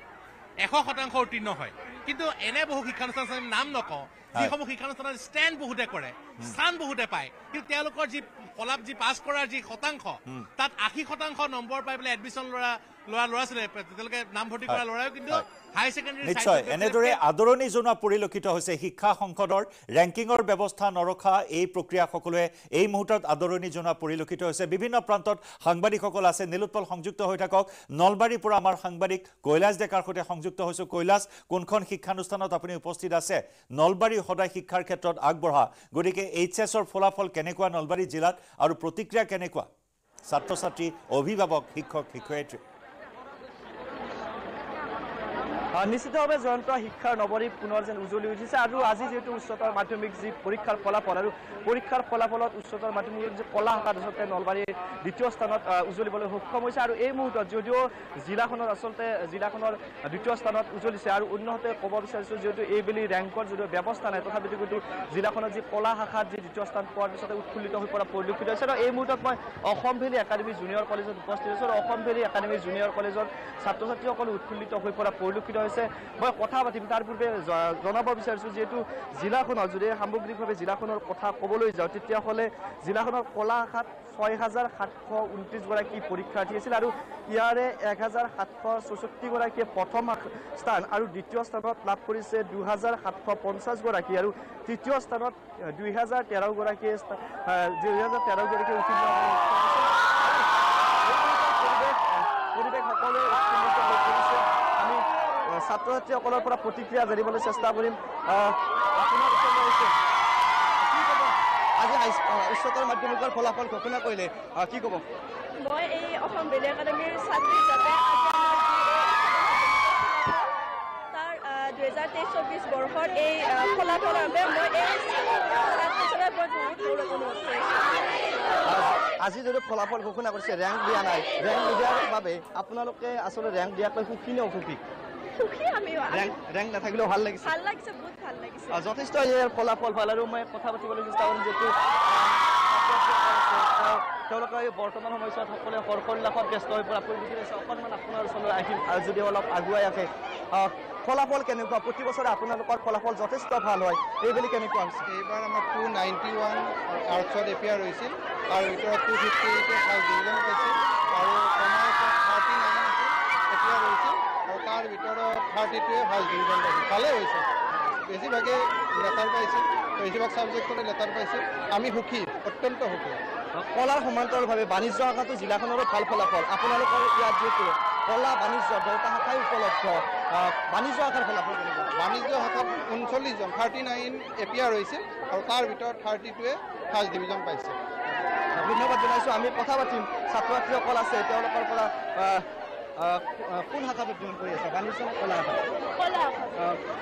এশ শতাংশ উত্তীৰ্ণ হয় কিন্তু এনে বহু শিক্ষানুষ্ঠান নাম নকওঁ যিসমূহ শিক্ষানুষ্ঠানত ষ্টেণ্ড বহুতে কৰে স্থান বহুতে পায় কিন্তু তেওঁলোকৰ যি ফলাফ যি পাছ কৰাৰ যি শতাংশ তাত আশী শতাংশ নম্বৰ পাই পেলাই এডমিশ্যন লোৱা নিশ্চয় এনেদৰে আদৰণি জনোৱা পৰিলক্ষিত হৈছে শিক্ষা সংসদৰ ৰেংকিঙৰ ব্যৱস্থা নৰখা এই প্ৰক্ৰিয়া সকলোৱে এই মুহূৰ্তত আদৰণি জনোৱা পৰিলক্ষিত হৈছে বিভিন্ন প্ৰান্তত সাংবাদিকসকল আছে নীলোৎপল সংযুক্ত হৈ থাকক নলবাৰীৰ পৰা আমাৰ সাংবাদিক কৈলাশ ডেকাৰ সৈতে সংযুক্ত হৈছোঁ কৈলাশ কোনখন শিক্ষানুষ্ঠানত আপুনি উপস্থিত আছে নলবাৰী সদায় শিক্ষাৰ ক্ষেত্ৰত আগবঢ়া গতিকে এইচ এছৰ ফলাফল কেনেকুৱা নলবাৰী জিলাত আৰু প্ৰতিক্ৰিয়া কেনেকুৱা ছাত্ৰ ছাত্ৰী অভিভাৱক শিক্ষক শিক্ষয়িত্ৰী নিশ্চিতভাৱে জয়ন্ত শিক্ষাৰ নগৰী পুনৰ যেন উজলি উঠিছে আৰু আজি যিহেতু উচ্চতৰ মাধ্যমিক যি পৰীক্ষাৰ ফলাফল আৰু পৰীক্ষাৰ ফলাফলত উচ্চতৰ মাধ্যমিক যি কলা শাখাত আচলতে নলবাৰীৰ দ্বিতীয় স্থানত উজলিবলৈ সক্ষম হৈছে আৰু এই মুহূৰ্তত যদিও জিলাখনত আচলতে জিলাখনৰ দ্বিতীয় স্থানত উজলিছে আৰু অন্যহাতে ক'ব বিচাৰিছোঁ যিহেতু এইবেলি ৰেংকৰ যদিও ব্যৱস্থা নাই তথাপিতো কিন্তু জিলাখনত যি কলা শাখাত যি দ্বিতীয় স্থান পোৱাৰ পিছতে উৎফুল্লিত হৈ পৰা পৰিলক্ষিত হৈছে আৰু এই মুহূৰ্তত মই অসম ভেলী একাডেমী জুনিয়ৰ কলেজত উপস্থিত হৈছোঁ আৰু অসম ভেলী একাডেমী জুনিয়ৰ কলেজৰ ছাত্ৰ ছাত্ৰীসকলে উৎফুল্লিত হৈ পৰা পৰিলক্ষিত উপস্থিত হৈছে মই কথা পাতিম তাৰ পূৰ্বে জনাব বিচাৰিছোঁ যিহেতু জিলাখনত যদি সামগ্ৰিকভাৱে জিলাখনৰ কথা ক'বলৈ যাওঁ তেতিয়াহ'লে জিলাখনৰ কলা শাখাত ছয় হাজাৰ সাতশ ঊনত্ৰিছগৰাকী পৰীক্ষাৰ্থী আছিল আৰু ইয়াৰে এক হাজাৰ সাতশ চৌষষ্ঠিগৰাকীয়ে প্ৰথম স্থান আৰু দ্বিতীয় স্থানত লাভ কৰিছে দুহেজাৰ সাতশ পঞ্চাছগৰাকী আৰু তৃতীয় স্থানত দুহেজাৰ তেৰগৰাকীয়ে দুহেজাৰ হাজাৰ তেৰগৰাকীয়ে উঠিব ছাত্ৰ ছাত্ৰীসকলৰ পৰা প্ৰতিক্ৰিয়া জানিবলৈ চেষ্টা কৰিম আজি উচ্চতৰ মাধ্যমিকৰ ফলাফল ঘোষণা কৰিলে কি ক'ব মই এই অসম বেলি একাডেমীৰ ছাত্ৰী হিচাপে তাৰ দুহেজাৰ তেইছ চৌব্বিছ বৰ্ষৰ এই ফলাফলৰ বাবে মই আজি যদি ফলাফল ঘোষণা কৰিছে ৰেংক দিয়া নাই ৰেংক দিয়াৰ বাবে আপোনালোকে আচলতে ৰেংক দিয়াকৈ সুখী নে অসুখী তেওঁলোকৰ এই বৰ্তমান সময়ছোৱাত সকলোৱে হৰ্ষোল্লাসত ব্যস্ত হৈ পৰা পৰিৱেশ অকণমান আপোনাৰ ওচৰলৈ আহিল আৰু যদি অলপ আগুৱাই আছে ফলাফল কেনেকুৱা প্ৰতি বছৰে আপোনালোকৰ ফলাফল যথেষ্ট ভাল হয় এইবুলি কেনেকুৱা হৈছে এইবাৰ আমাৰ টু নাইণ্টি ওৱান আৰ্টছত এফেয়াৰ হৈছিল আৰু ভিতৰত টু ফিফটি এইটে ফাৰ্ষ্ট ডিভিজন হৈছিল আৰু কমাৰ্চত থাৰ্টি নাইন এফেয়াৰ হৈছিল নটাৰ ভিতৰত থাৰ্টিটোৱে ভাল ডিভিজন পাইছে ভালেই হৈছে বেছিভাগে লেটাৰ পাইছে বেছিভাগ ছাবজেক্টতে লেটাৰ পাইছে আমি সুখী অত্যন্ত সুখী কলাৰ সমান্তৰালভাৱে বাণিজ্য শাখাটো জিলাখনৰো ভাল ফলাফল আপোনালোকৰ ইয়াত যিহেতু কলা বাণিজ্য দুটা শাখাই উপলব্ধ বাণিজ্য শাখাৰ ফলাফল বাণিজ্য শাখাত ঊনচল্লিছজন thirty nine appear হৈছিল আৰু তাৰ ভিতৰত থাৰ্টি টুৱে ফাৰ্ষ্ট ডিভিজন পাইছে ধন্যবাদ জনাইছোঁ আমি কথা পাতিম ছাত্ৰ ছাত্ৰীসকল আছে তেওঁলোকৰ পৰা কোন শাখাত অধ্যয়ন কৰি আছে বাণিজ্য কলা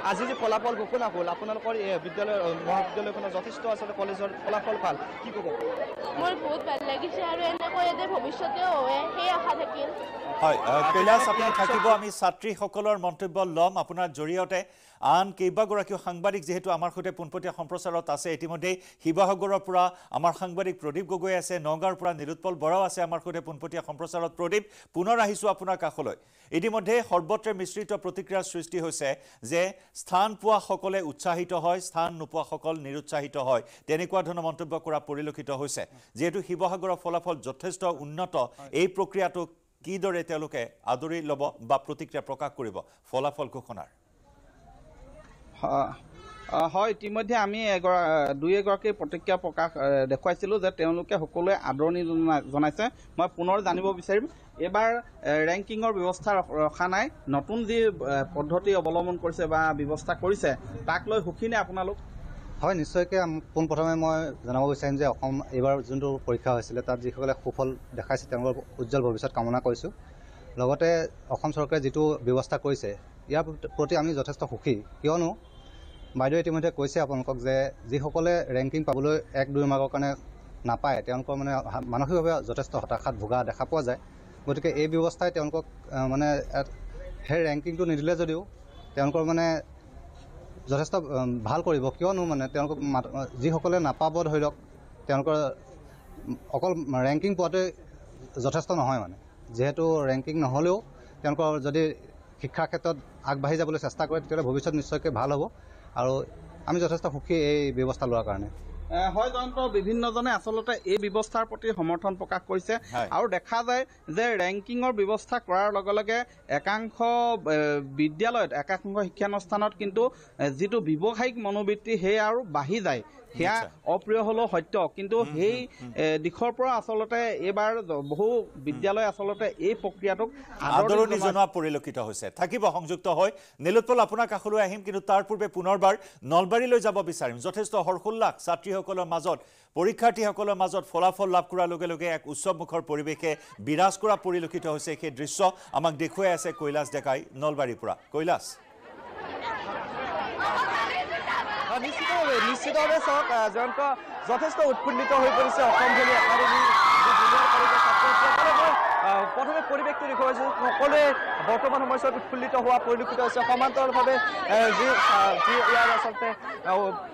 আজি যে ফলাফল ঘোষণা হ'ল আপোনালোকৰ বিদ্যালয় মহাবিদ্যালয়খনৰ যথেষ্ট আচলতে কলেজৰ ফলাফল ভাল কি ক'ব মোৰ বহুত ভাল লাগিছে আৰু ভৱিষ্যতেও হয় সেই আপুনি থাকিব আমি ছাত্ৰীসকলৰ মন্তব্য ল'ম আপোনাৰ জৰিয়তে আন কেইবাগৰাকীও সাংবাদিক যিহেতু আমাৰ সৈতে পোনপটীয়া সম্প্ৰচাৰত আছে ইতিমধ্যেই শিৱসাগৰৰ পৰা আমাৰ সাংবাদিক প্ৰদীপ গগৈ আছে নগাঁৱৰ পৰা নিৰুৎপল বৰাও আছে আমাৰ সৈতে পোনপটীয়া সম্প্ৰচাৰত প্ৰদীপ পুনৰ আহিছোঁ আপোনাৰ কাষলৈ ইতিমধ্যে সৰ্বত্ৰে মিশ্ৰিত প্ৰতিক্ৰিয়াৰ সৃষ্টি হৈছে যে স্থান পোৱাসকলে উৎসাহিত হয় স্থান নোপোৱাসকল নিৰুৎসাহিত হয় তেনেকুৱা ধৰণৰ মন্তব্য কৰা পৰিলক্ষিত হৈছে যিহেতু শিৱসাগৰৰ ফলাফল যথেষ্ট উন্নত এই প্ৰক্ৰিয়াটোক কিদৰে তেওঁলোকে আদৰি ল'ব বা প্ৰতিক্ৰিয়া প্ৰকাশ কৰিব ফলাফল ঘোষণাৰ হয় ইতিমধ্যে আমি দুই এগৰাকী প্ৰতিক্ৰিয়া প্ৰকাশ দেখুৱাইছিলোঁ যে তেওঁলোকে সকলোৱে আদৰণি জনাইছে মই পুনৰ জানিব বিচাৰিম এইবাৰ ৰেংকিঙৰ ব্যৱস্থা ৰখা নাই নতুন যি পদ্ধতি অৱলম্বন কৰিছে বা ব্যৱস্থা কৰিছে তাক লৈ সুখী সুখীনে আপোনালোক হয় নিশ্চয়কৈ পোনপ্ৰথমে মই জনাব বিচাৰিম যে অসম এইবাৰ যোনটো পৰীক্ষা হৈছিলে তাত যিসকলে সুফল দেখাইছে তেওঁলোকৰ উজ্জ্বল ভৱিষ্যত কামনা কৰিছোঁ লগতে অসম চৰকাৰে যিটো ব্যৱস্থা কৰিছে ইয়াৰ প্ৰতি আমি যথেষ্ট সুখী কিয়নো বাইদেৱে ইতিমধ্যে কৈছে আপোনালোকক যে যিসকলে ৰেংকিং পাবলৈ এক দুই মাহৰ কাৰণে নাপায় তেওঁলোকৰ মানে মানসিকভাৱে যথেষ্ট হতাশাত ভোগা দেখা পোৱা যায় গতিকে এই ব্যৱস্থাই তেওঁলোকক মানে সেই ৰেংকিংটো নিদিলে যদিও তেওঁলোকৰ মানে যথেষ্ট ভাল কৰিব কিয়নো মানে তেওঁলোকক যিসকলে নাপাব ধৰি লওক তেওঁলোকৰ অকল ৰেংকিং পোৱাটোৱে যথেষ্ট নহয় মানে যিহেতু ৰেংকিং নহ'লেও তেওঁলোকৰ যদি শিক্ষাৰ ক্ষেত্ৰত আগবাঢ়ি যাবলৈ চেষ্টা কৰে তেতিয়াহ'লে ভৱিষ্যত নিশ্চয়কৈ ভাল হ'ব আৰু আমি যথেষ্ট সুখী এই ব্যৱস্থা লোৱাৰ কাৰণে হয় জয়ন্ত বিভিন্নজনে আচলতে এই ব্যৱস্থাৰ প্ৰতি সমৰ্থন প্ৰকাশ কৰিছে আৰু দেখা যায় যে ৰেংকিঙৰ ব্যৱস্থা কৰাৰ লগে লগে একাংশ বিদ্যালয়ত একাংশ শিক্ষানুষ্ঠানত কিন্তু যিটো ব্যৱসায়িক মনোবৃত্তি সেয়া আৰু বাঢ়ি যায় সেয়া অপ্ৰিয় হ'লেও সত্য কিন্তু সেই দিশৰ পৰা আচলতে এইবাৰ বহু বিদ্যালয় আচলতে এই প্ৰক্ৰিয়াটোক আদৰণি জনোৱা পৰিলক্ষিত হৈছে থাকিব সংযুক্ত হৈ নীলোৎপল আপোনাৰ কাষলৈ আহিম কিন্তু তাৰ পূৰ্বে পুনৰবাৰ নলবাৰীলৈ যাব বিচাৰিম যথেষ্ট হৰ্ষোল্লাস ছাত্ৰীসকলৰ মাজত পৰীক্ষাৰ্থীসকলৰ মাজত ফলাফল লাভ কৰাৰ লগে লগে এক উৎসৱমুখৰ পৰিৱেশে বিৰাজ কৰা পৰিলক্ষিত হৈছে সেই দৃশ্য আমাক দেখুৱাই আছে কৈলাশ ডেকাই নলবাৰীৰ পৰা কৈলাশ নিশ্চিতভাৱে চাওক জয়ন্ত যথেষ্ট উৎফুল্লিত হৈ পৰিছে অসম ভেলি একাডেমি প্ৰথমে পৰিৱেশটো দেখুৱাইছোঁ সকলোৱে বৰ্তমান সময়ছোৱাত উৎফুল্লিত হোৱা পৰিলক্ষিত হৈছে সমান্তৰালভাৱে যি যি ইয়াৰ আচলতে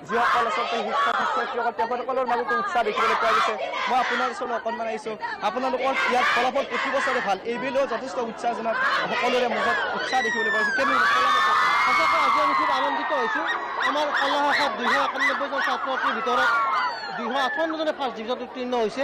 যিসকল আচলতে শিক্ষক শিক্ষয়িত্ৰীসকল তেখেতসকলৰ মাজতো উৎসাহ দেখিবলৈ পোৱা গৈছে মই আপোনাৰ ওচৰলৈ অকণমান আহিছোঁ আপোনালোকৰ ইয়াত ফলাফল প্ৰতি বছৰে ভাল এইবিলাকো যথেষ্ট উৎসাহজনক সকলোৰে মুখত উৎসাহ দেখিবলৈ পাইছোঁ কেনেকৈ আজি আমি খুব আনন্দিত হৈছোঁ আমাৰ কলা শাখাত দুইশ একানব্বৈজন ছাত্ৰ ভিতৰত দুইশ আঠাৱন্নজনে ফাৰ্ষ্ট ডিভিজনত উত্তীৰ্ণ হৈছে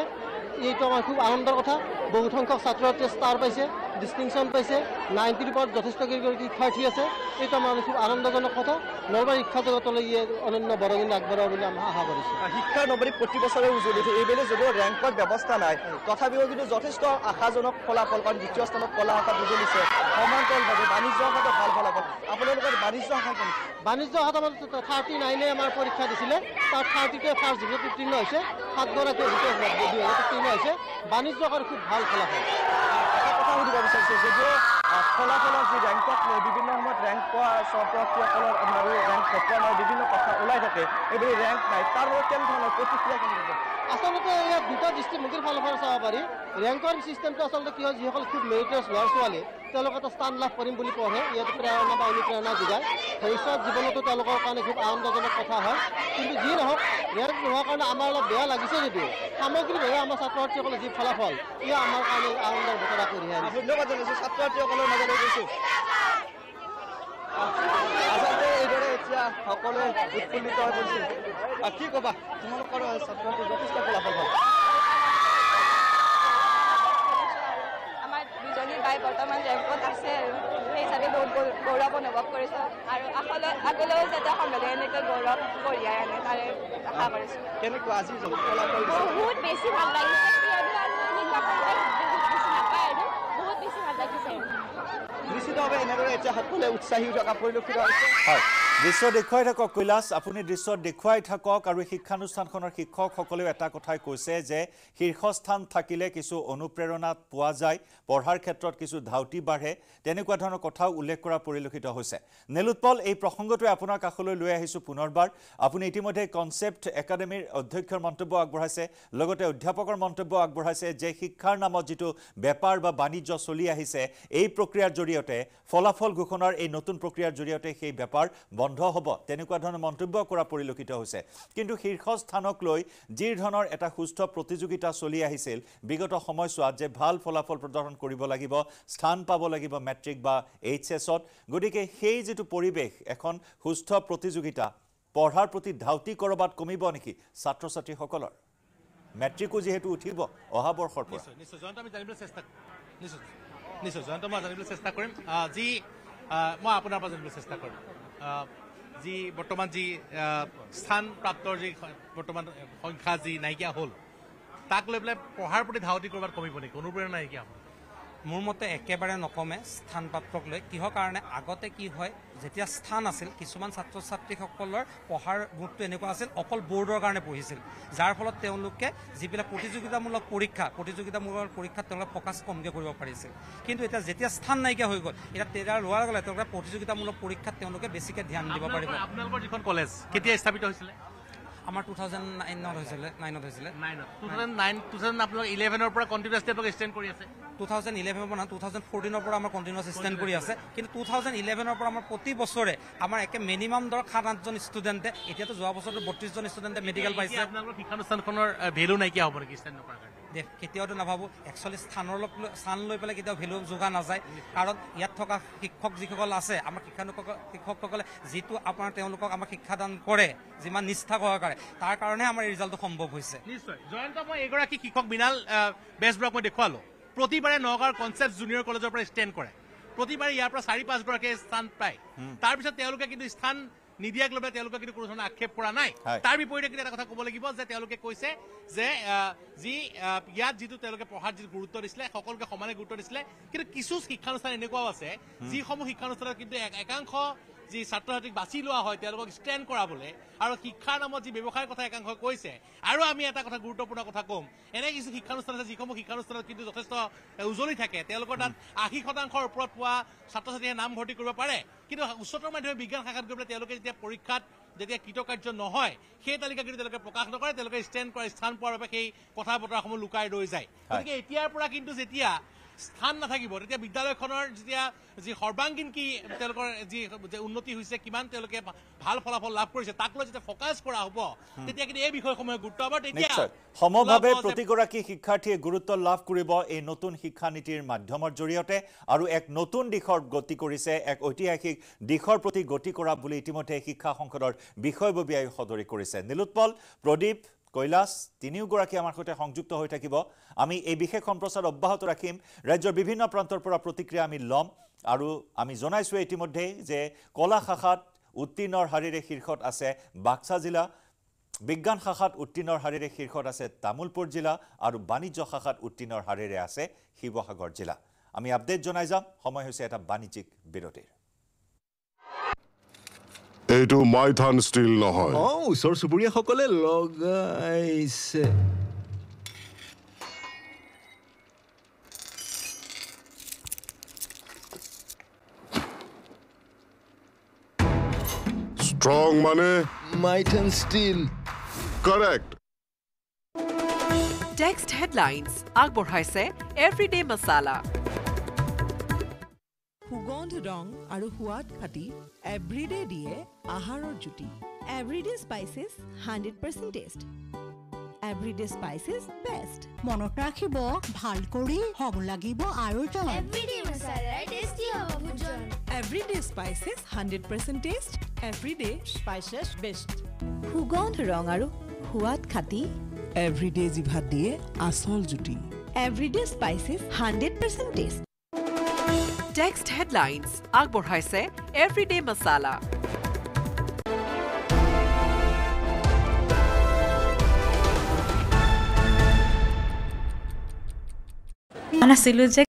এইটো আমাৰ খুব আনন্দৰ কথা বহুত সংখ্যক ছাত্ৰ ছাত্ৰীয়ে ষ্টাৰ পাইছে ডিষ্টিংশ্যন পাইছে নাইণ্টিৰ ওপৰত যথেষ্ট কেইগৰাকী শিক্ষাৰ্থী আছে এইটো আমাৰ আমি খুব আনন্দজনক কথা নলবাৰী শিক্ষা জগতলৈ ইয়ে অনন্য বৰঙণি আগবঢ়াব বুলি আমি আশা কৰিছোঁ শিক্ষাৰ নলবাৰী প্ৰতি বছৰে উজলি উঠে এইবেলি যদিও ৰেংকত ব্যৱস্থা নাই তথাপিও কিন্তু যথেষ্ট আশাজনক ফলাফল কাৰণ দ্বিতীয় স্থানত কলা শাখাত উজলিছে সমান্তৰালভাৱে বাণিজ্য শাখাতো ভাল ফলাফল আপোনালোকৰ বাণিজ্য শাখা বাণিজ্য শাখাত আমাৰ থাৰ্টি নাইনে আমাৰ পৰীক্ষা দিছিলে তাৰ থাৰ্টিটোৱে ফাৰ্ষ্ট ডিভিজন উত্তীৰ্ণ হৈছে সাতগৰাকী দ্বিতীয় উত্তীৰ্ণ হৈছে বাণিজ্য শাখাৰ খুব ভাল ফলাফল সুধিব বিচাৰিছোঁ যদিও ফলাফলৰ যি ৰেংকক লৈ বিভিন্ন সময়ত ৰেংক পোৱা স্বপ্ৰক্ৰিয়াসকলৰ আৰু ৰেংক নোপোৱা বিভিন্ন কথা ওলাই থাকে এইবুলি ৰেংক নাই তাৰ বাবে কেনেধৰণৰ প্ৰতিক্ৰিয়া কেনেকৈ আচলতে ইয়াত দুটা দৃষ্টিভংগীৰ ফালৰ পৰা চাব পাৰি ৰেংকৰ চিষ্টেমটো আচলতে কি হয় যিসকল খুব মেৰিটাছ ল'ৰা ছোৱালী তেওঁলোক এটা স্থান লাভ কৰিম বুলি পঢ়ে ইয়াত প্ৰেৰণা বা অনুপ্ৰেৰণা যোগায় ভৱিষ্যত জীৱনতো তেওঁলোকৰ কাৰণে খুব আনন্দজনক কথা হয় কিন্তু যি নহওক ৰেংক নোহোৱাৰ কাৰণে আমাৰ অলপ বেয়া লাগিছে যদিও সামগ্ৰিকভাৱে আমাৰ ছাত্ৰ ছাত্ৰীসকলে যি ফলাফল ই আমাৰ কাৰণে আনন্দৰ বতৰা কঢ়িয়াই ধন্যবাদ জনাইছোঁ ছাত্ৰ ছাত্ৰীসকলৰ মাজতে কৈছোঁ এতিয়া সকলোৱে উৎফুল্লিত হৈ পৰিছে আৰু কি ক'বা তোমালোকৰ ছাত্ৰটো যথেষ্ট ফলাফল হ'ল দুজনী বাই বৰ্তমান ৰেংকত আছে সেই চাগে বহুত গৌৰৱ অনুভৱ কৰিছোঁ আৰু আগলৈও যাতে সমলে এনেকৈ গৌৰৱ কঢ়িয়াই আনে তাৰে আশা কৰিছোঁ কেনেকুৱা আজি বহুত বেছি ভাল লাগিছে নিশ্চিতভাৱে এনেদৰে এতিয়া সকলোৱে উৎসাহী থকা পৰিলক্ষিত হৈছে হয় দৃশ্য দেখুৱাই থাকক কৈলাশ আপুনি দৃশ্য দেখুৱাই থাকক আৰু শিক্ষানুষ্ঠানখনৰ শিক্ষকসকলেও এটা কথাই কৈছে যে শীৰ্ষস্থান থাকিলে কিছু অনুপ্ৰেৰণা পোৱা যায় পঢ়াৰ ক্ষেত্ৰত কিছু ধাউতি বাঢ়ে তেনেকুৱা ধৰণৰ কথাও উল্লেখ কৰা পৰিলক্ষিত হৈছে নেলুৎপল এই প্ৰসংগটোৱে আপোনাৰ কাষলৈ লৈ আহিছোঁ পুনৰবাৰ আপুনি ইতিমধ্যে কনচেপ্ট একাডেমীৰ অধ্যক্ষৰ মন্তব্য আগবঢ়াইছে লগতে অধ্যাপকৰ মন্তব্য আগবঢ়াইছে যে শিক্ষাৰ নামত যিটো বেপাৰ বা বাণিজ্য চলি আহিছে এই প্ৰক্ৰিয়াৰ জৰিয়তে ফলাফল ঘোষণাৰ এই নতুন প্ৰক্ৰিয়াৰ জৰিয়তে সেই বেপাৰ বন্ধ হ'ব তেনেকুৱা ধৰণৰ মন্তব্য কৰা পৰিলক্ষিত হৈছে কিন্তু শীৰ্ষস্থানক লৈ যি ধৰণৰ এটা সুস্থ প্ৰতিযোগিতা চলি আহিছিল বিগত সময়ছোৱাত যে ভাল ফলাফল প্ৰদৰ্শন কৰিব লাগিব স্থান পাব লাগিব মেট্ৰিক বা এইচ এছত গতিকে সেই যিটো পৰিৱেশ এখন সুস্থ প্ৰতিযোগিতা পঢ়াৰ প্ৰতি ধাউতি ক'ৰবাত কমিব নেকি ছাত্ৰ ছাত্ৰীসকলৰ মেট্ৰিকো যিহেতু উঠিব অহা বৰ্ষৰ পৰা নিশ্চয় জয়ন্ত মই জানিবলৈ চেষ্টা কৰিম যি মই আপোনাৰ পৰা জানিবলৈ চেষ্টা কৰিম যি বৰ্তমান যি স্থান প্ৰাপ্তৰ যি বৰ্তমান সংখ্যা যি নাইকিয়া হ'ল তাক লৈ পেলাই পঢ়াৰ প্ৰতি ধাউতি ক'ৰবাত কমিব নেকি অনুপ্ৰেৰণা নাইকিয়া হ'ল মোৰ মতে একেবাৰে নকমে স্থান পাত্ৰক লৈ কিহৰ কাৰণে আগতে কি হয় যেতিয়া স্থান আছিল কিছুমান ছাত্ৰ ছাত্ৰীসকলৰ পঢ়াৰ গোটটো এনেকুৱা আছিল অকল ব'ৰ্ডৰ কাৰণে পঢ়িছিল যাৰ ফলত তেওঁলোকে যিবিলাক প্ৰতিযোগিতামূলক পৰীক্ষা প্ৰতিযোগিতামূলক পৰীক্ষাত তেওঁলোকে প্ৰকাশ কমকৈ কৰিব পাৰিছিল কিন্তু এতিয়া যেতিয়া স্থান নাইকিয়া হৈ গ'ল এতিয়া তেতিয়া লোৱাৰ লগে লগে তেওঁলোকে প্ৰতিযোগিতামূলক পৰীক্ষাত তেওঁলোকে বেছিকৈ ধ্যান দিব পাৰিব আপোনালোকৰ যিখন কলেজ কেতিয়া স্থাপিত হৈছিলে আমাৰ টু থাউজেণ্ড নাইনত হৈছিলে নাইনত হৈছিলে আপোনালোকে ইলেভেনৰ পৰা কণ্টিনিউছলি আপোনাক এক্সটেণ্ড কৰি আছে টু থাউজেণ্ড ইলেভেনৰ পৰা টু থাউজেণ্ড ফৰ্টিনৰ পৰা আমাৰ কণ্টিনিউছ এক্সটেণ্ড কৰি আছে কিন্তু টু থাউজেণ্ড ইলেভেনৰ পৰা আমাৰ প্ৰতি বছৰে আমাৰ একে মিনিমাম ধৰক সাত আঠজন ষ্টুডেণ্টে এতিয়াতো যোৱা বছৰতো বত্ৰিছজন ষ্টুডেণ্টে মেডিকেল পাইছে আপোনালোকৰ শিক্ষানুষ্ঠানখনৰ ভেলু নাইকিয়া হ'ব নেকি ষ্টেণ্ড নকৰাৰ কাৰণে দেশ কেতিয়াওতো নাভাবোঁ একচুৱেলি স্থানৰ লগ লৈ স্থান লৈ পেলাই কেতিয়াও ভেলু যোগা নাযায় কাৰণ ইয়াত থকা শিক্ষক যিসকল আছে আমাৰ শিক্ষানুসকল শিক্ষকসকলে যিটো আপোনাৰ তেওঁলোকক আমাক শিক্ষাদান কৰে যিমান নিষ্ঠা সহকাৰে তাৰ কাৰণে আমাৰ এই ৰিজাল্টটো সম্ভৱ হৈছে নিশ্চয় জয়ন্ত মই এইগৰাকী শিক্ষক মৃণাল বেজবোৰক মই দেখুৱালোঁ প্ৰতিবাৰে নগাঁৱৰ কনচেপ্ট জুনিয়ৰ কলেজৰ পৰা ষ্টেণ্ড কৰে প্ৰতিবাৰে ইয়াৰ পৰা চাৰি পাঁচগৰাকীয়ে স্থান পায় তাৰপিছত তেওঁলোকে কিন্তু স্থান নিদিয়াক লৈ তেওঁলোকে কিন্তু কোনো ধৰণৰ আক্ষেপ কৰা নাই তাৰ বিপৰীতে কিন্তু এটা কথা ক'ব লাগিব যে তেওঁলোকে কৈছে যে যি ইয়াত যিটো তেওঁলোকে পঢ়াত যিটো গুৰুত্ব দিছিলে সকলোকে সমানে গুৰুত্ব দিছিলে কিন্তু কিছু শিক্ষানুষ্ঠান এনেকুৱাও আছে যিসমূহ শিক্ষানুষ্ঠানত কিন্তু একাংশ যি ছাত্ৰ ছাত্ৰীক বাছি লোৱা হয় তেওঁলোকক ষ্টেণ্ড কৰাবলৈ আৰু শিক্ষাৰ নামত যি ব্যৱসায়ৰ কথা একাংশই কৈছে আৰু আমি এটা কথা গুৰুত্বপূৰ্ণ কথা কম এনে কিছু শিক্ষানুষ্ঠান আছে যিসমূহ শিক্ষানুষ্ঠানত কিন্তু যথেষ্ট উজলি থাকে তেওঁলোকৰ তাত আশী শতাংশৰ ওপৰত পোৱা ছাত্ৰ ছাত্ৰীয়ে নাম ভৰ্তি কৰিব পাৰে কিন্তু উচ্চতৰ মাধ্যমে বিজ্ঞান শাখাত গৈ পেলাই তেওঁলোকে যেতিয়া পৰীক্ষাত যেতিয়া কৃতকাৰ্য নহয় সেই তালিকা কিন্তু তেওঁলোকে প্ৰকাশ নকৰে তেওঁলোকে ষ্টেণ্ড কৰা স্থান পোৱাৰ বাবে সেই কথা বতৰাসমূহ লুকাই ৰৈ যায় গতিকে এতিয়াৰ পৰা কিন্তু যেতিয়া স্থান নাথাকিব তেতিয়া বিদ্যালয়খনৰ যেতিয়া যি সৰ্বাংগীন কি তেওঁলোকৰ যি উন্নতি হৈছে কিমান তেওঁলোকে ভাল ফলাফল লাভ কৰিছে তাক লৈ যেতিয়া ফকাছ কৰা হ'ব তেতিয়া কিন্তু এই বিষয়সমূহে গুৰুত্ব হ'ব তেতিয়া সমভাৱে প্ৰতিগৰাকী শিক্ষাৰ্থীয়ে গুৰুত্ব লাভ কৰিব এই নতুন শিক্ষানীতিৰ মাধ্যমৰ জৰিয়তে আৰু এক নতুন দিশৰ গতি কৰিছে এক ঐতিহাসিক দিশৰ প্ৰতি গতি কৰা বুলি ইতিমধ্যে শিক্ষা সংসদৰ বিষয়ববীয়াই সদৰি কৰিছে নীলোৎপল প্ৰদীপ কৈলাস তিনিওগৰাকী আমাৰ সৈতে সংযুক্ত হৈ থাকিব আমি এই বিশেষ সম্প্ৰচাৰ অব্যাহত ৰাখিম ৰাজ্যৰ বিভিন্ন প্ৰান্তৰ পৰা প্ৰতিক্ৰিয়া আমি ল'ম আৰু আমি জনাইছোঁ ইতিমধ্যে যে কলা শাখাত উত্তীৰ্ণৰ হাৰিৰে শীৰ্ষত আছে বাক্সা জিলা বিজ্ঞান শাখাত উত্তীৰ্ণৰ হাৰিৰে শীৰ্ষত আছে তামোলপুৰ জিলা আৰু বাণিজ্য শাখাত উত্তীৰ্ণৰ হাৰিৰে আছে শিৱসাগৰ জিলা আমি আপডেট জনাই যাম সময় হৈছে এটা বাণিজ্যিক বিৰতিৰ এইটো মাইথান ষ্টীল নহয় অঁ ওচৰ চুবুৰীয়াসকলে লগাইছে ষ্ট্ৰং টেক্সট হেডলাইনছ আগবঢ়াইছে এভৰিডে মছালা সুগন্ধ ৰং আৰু সোৱাদ খাতি এভৰিডে দিয়ে আহাৰৰ জুতি Everyday spices hundred percentage Everyday spices best মনত ৰাখিব ভাল কৰি হ'ব লাগিব আৰু Everyday spices hundred percentage Everyday spices best সুগন্ধ ৰং আৰু সোৱাদ খাতি এভৰিডে জিভাত দিয়ে আচল জুতি Everyday spices hundred percentage text headlines আগবঢ়াইছে এভৰিডে মছালা নাছিলোঁ যে